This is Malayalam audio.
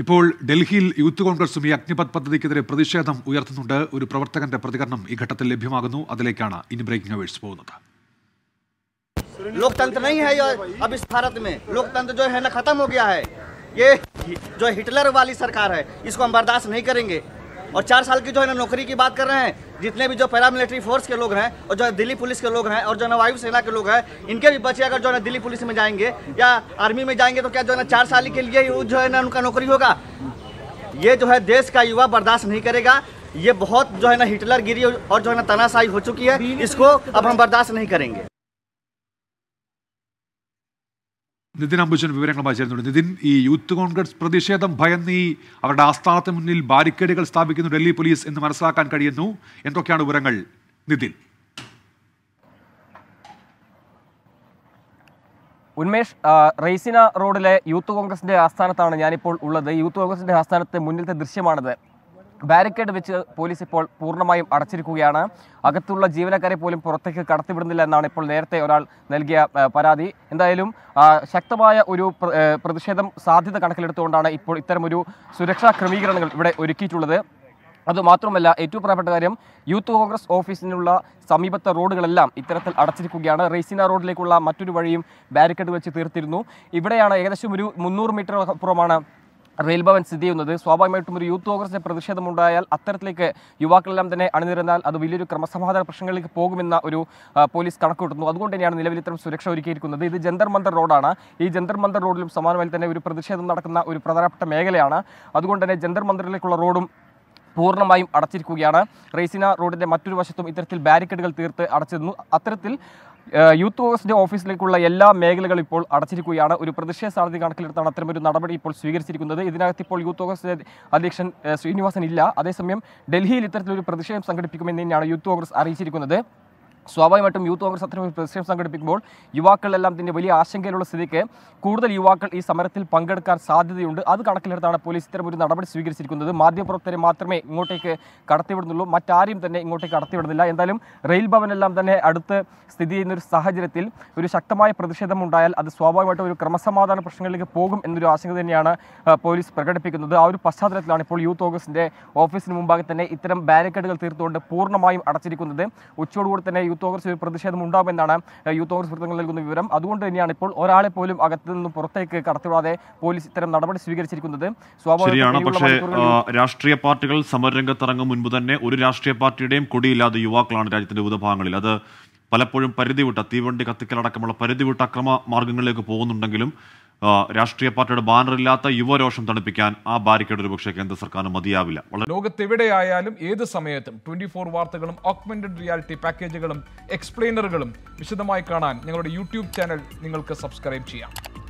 ഇപ്പോൾ ഡൽഹിയിൽ യൂത്ത് കോൺഗ്രസും ഈ അഗ്നിപത് പദ്ധതിക്കെതിരെ പ്രതിഷേധം ഉയർത്തുന്നുണ്ട് ഒരു പ്രവർത്തകന്റെ പ്രതികരണം ഈ ഘട്ടത്തിൽ ലഭ്യമാകുന്നു അതിലേക്കാണ് ഇനി ബ്രേക്കിംഗ് അവേഴ്സ് പോകുന്നത് लोकतंत्र नहीं है अब इस भारत में लोकतंत्र जो है ना खत्म हो गया है ये जो हिटलर वाली सरकार है इसको हम बर्दाश्त नहीं करेंगे और चार साल की जो है ना नौकरी की बात कर रहे हैं जितने भी जो पैरामिलिट्री फोर्स के लोग हैं और जो है दिल्ली पुलिस के लोग हैं और जो है वायुसेना के लोग हैं इनके भी बच्चे अगर जो है दिल्ली पुलिस में जाएंगे या आर्मी में जाएंगे तो क्या जो है ना चार साल के लिए ही जो है ना उनका नौकरी होगा ये जो है देश का युवा बर्दाश्त नहीं करेगा ये बहुत जो है ना हिटलर गिरी और जो है ना तनाशाही हो चुकी है इसको अब हम बर्दाश्त नहीं करेंगे നിതിൻ അംബുജൻ വിവരങ്ങളുമായി ചേരുന്നുണ്ട് നിതിൻ ഈ യൂത്ത് കോൺഗ്രസ് പ്രതിഷേധം ഭയന്ന് ഈ അവരുടെ ആസ്ഥാനത്തിന് മുന്നിൽ ബാരിക്കേഡുകൾ സ്ഥാപിക്കുന്നു ഡൽഹി പോലീസ് എന്ന് മനസ്സിലാക്കാൻ കഴിയുന്നു എന്തൊക്കെയാണ് വിവരങ്ങൾ നിതിൻ ഉന്മേഷ് റെയ്സിന റോഡിലെ യൂത്ത് കോൺഗ്രസിന്റെ ആസ്ഥാനത്താണ് ഞാനിപ്പോൾ ഉള്ളത് യൂത്ത് കോൺഗ്രസിന്റെ ആസ്ഥാനത്തെ മുന്നിലത്തെ ദൃശ്യമാണത് ബാരിക്കേഡ് വെച്ച് പോലീസ് ഇപ്പോൾ പൂർണ്ണമായും അടച്ചിരിക്കുകയാണ് അകത്തുള്ള ജീവനക്കാരെ പോലും പുറത്തേക്ക് കടത്തിവിടുന്നില്ല എന്നാണ് ഇപ്പോൾ നേരത്തെ ഒരാൾ നൽകിയ പരാതി എന്തായാലും ശക്തമായ ഒരു പ്രതിഷേധം സാധ്യത കണക്കിലെടുത്തുകൊണ്ടാണ് ഇപ്പോൾ ഇത്തരമൊരു സുരക്ഷാ ക്രമീകരണങ്ങൾ ഇവിടെ ഒരുക്കിയിട്ടുള്ളത് അതുമാത്രമല്ല ഏറ്റവും പ്രധാനപ്പെട്ട കാര്യം യൂത്ത് കോൺഗ്രസ് ഓഫീസിനുള്ള സമീപത്തെ റോഡുകളെല്ലാം ഇത്തരത്തിൽ അടച്ചിരിക്കുകയാണ് റെയ്സിന റോഡിലേക്കുള്ള മറ്റൊരു വഴിയും ബാരിക്കേഡ് വെച്ച് തീർത്തിരുന്നു ഇവിടെയാണ് ഏകദേശം ഒരു മുന്നൂറ് മീറ്റർ അപ്പുറമാണ് റെയിൽ ഭവൻ സ്ഥിതി ചെയ്യുന്നത് സ്വാഭാവികമായിട്ടും ഒരു യൂത്ത് കോൺഗ്രസിൻ്റെ പ്രതിഷേധമുണ്ടായാൽ അത്തരത്തിലേക്ക് യുവാക്കളെല്ലാം തന്നെ അണിനിരന്നാൽ അത് വലിയൊരു ക്രമസമാധാന പ്രശ്നങ്ങളിലേക്ക് പോകുമെന്ന ഒരു പോലീസ് കണക്കൂട്ടുന്നു അതുകൊണ്ട് തന്നെയാണ് നിലവിൽ ഇത്തരം സുരക്ഷ ഒരുക്കിയിരിക്കുന്നത് ഇത് ജന്തർ മന്ദർ റോഡാണ് ഈ ജന്തർ മന്ദർ റോഡിലും സമാനമായി തന്നെ ഒരു പ്രതിഷേധം നടക്കുന്ന ഒരു പ്രധാനപ്പെട്ട മേഖലയാണ് അതുകൊണ്ട് തന്നെ ജന്തർ മന്ദറിലേക്കുള്ള റോഡും പൂർണ്ണമായും അടച്ചിരിക്കുകയാണ് റേസിന റോഡിൻ്റെ മറ്റൊരു വശത്തും ഇത്തരത്തിൽ ബാരിക്കേഡുകൾ തീർത്ത് അടച്ചിരുന്നു അത്തരത്തിൽ യൂത്ത് കോൺഗ്രസിൻ്റെ ഓഫീസിലേക്കുള്ള എല്ലാ മേഖലകളും ഇപ്പോൾ അടച്ചിരിക്കുകയാണ് ഒരു പ്രതിഷേധ സാധ്യത കണക്കിലെടുത്താണ് അത്തരമൊരു നടപടി ഇപ്പോൾ സ്വീകരിച്ചിരിക്കുന്നത് ഇതിനകത്ത് ഇപ്പോൾ യൂത്ത് കോൺഗ്രസിൻ്റെ അധ്യക്ഷൻ ശ്രീനിവാസൻ ഇല്ല അതേസമയം ഡൽഹിയിൽ ഇത്തരത്തിലൊരു പ്രതിഷേധം സംഘടിപ്പിക്കുമെന്ന് തന്നെയാണ് യൂത്ത് കോൺഗ്രസ് അറിയിച്ചിരിക്കുന്നത് സ്വാഭാവികമായിട്ടും യൂത്ത് കോൺഗ്രസ് അത്തരം പ്രതിഷേധം സംഘടിപ്പിക്കുമ്പോൾ യുവാക്കളെല്ലാം ഇതിൻ്റെ വലിയ ആശങ്കയിലുള്ള സ്ഥിതിക്ക് കൂടുതൽ യുവാക്കൾ ഈ സമരത്തിൽ പങ്കെടുക്കാൻ സാധ്യതയുണ്ട് അത് കണക്കിലെടുത്താണ് പോലീസ് ഇത്തരം ഒരു നടപടി സ്വീകരിച്ചിരിക്കുന്നത് മാധ്യമപ്രവർത്തകരെ മാത്രമേ ഇങ്ങോട്ടേക്ക് കടത്തിവിടുന്നുള്ളൂ മറ്റാരെയും തന്നെ ഇങ്ങോട്ടേക്ക് കടത്തിവിടുന്നില്ല എന്തായാലും റെയിൽ ഭവനെല്ലാം തന്നെ അടുത്ത് സ്ഥിതി ചെയ്യുന്ന ഒരു സാഹചര്യത്തിൽ ഒരു ശക്തമായ പ്രതിഷേധം ഉണ്ടായാൽ അത് സ്വാഭാവികമായിട്ടും ഒരു ക്രമസമാധാന പ്രശ്നങ്ങളിലേക്ക് പോകും എന്നൊരു ആശങ്ക തന്നെയാണ് പോലീസ് പ്രകടിപ്പിക്കുന്നത് ആ ഒരു പശ്ചാത്തലത്തിലാണ് ഇപ്പോൾ യൂത്ത് കോൺഗ്രസിൻ്റെ ഓഫീസിന് മുമ്പാകെ തന്നെ ഇത്തരം ബാരിക്കേഡുകൾ തീർത്തുകൊണ്ട് പൂർണ്ണമായും അടച്ചിരിക്കുന്നത് ഉച്ചയോടുകൂടി തന്നെ യൂത്ത് കോൺഗ്രസ് പ്രതിഷേധം ഉണ്ടാകുമെന്നാണ് യൂത്ത് കോൺഗ്രസ് വൃത്തങ്ങൾ നൽകുന്ന വിവരം അതുകൊണ്ട് തന്നെയാണ് ഇപ്പോൾ ഒരാളെ പോലും അകത്തു നിന്ന് പുറത്തേക്ക് കടത്തിവിടാതെ പോലീസ് ഇത്തരം നടപടി സ്വീകരിച്ചിരിക്കുന്നത് പക്ഷേ രാഷ്ട്രീയ പാർട്ടികൾ സമരരംഗത്തിറങ്ങും മുൻപ് തന്നെ ഒരു രാഷ്ട്രീയ പാർട്ടിയുടെയും കൊടിയില്ലാതെ യുവാക്കളാണ് രാജ്യത്തിന്റെ വിവിധ ഭാഗങ്ങളിൽ അത് പലപ്പോഴും പരിധി വിട്ട തീവണ്ടി കത്തിക്കലടക്കമുള്ള പരിധി വിട്ട അക്രമ മാർഗങ്ങളിലേക്ക് പോകുന്നുണ്ടെങ്കിലും രാഷ്ട്രീയ പാർട്ടിയുടെ ബാനറില്ലാത്ത യുവരോഷം തണുപ്പിക്കാൻ ആ ബാരിക്കേഡ് ഒരുപക്ഷെ കേന്ദ്ര സർക്കാർ മതിയാവില്ല ലോകത്തെവിടെയായാലും ഏത് സമയത്തും ട്വന്റി ഫോർ വാർത്തകളും ഓഗ്മെന്റഡ് റിയാലിറ്റി പാക്കേജുകളും എക്സ്പ്ലെയിനറുകളും വിശദമായി കാണാൻ ഞങ്ങളുടെ യൂട്യൂബ് ചാനൽ നിങ്ങൾക്ക് സബ്സ്ക്രൈബ് ചെയ്യാം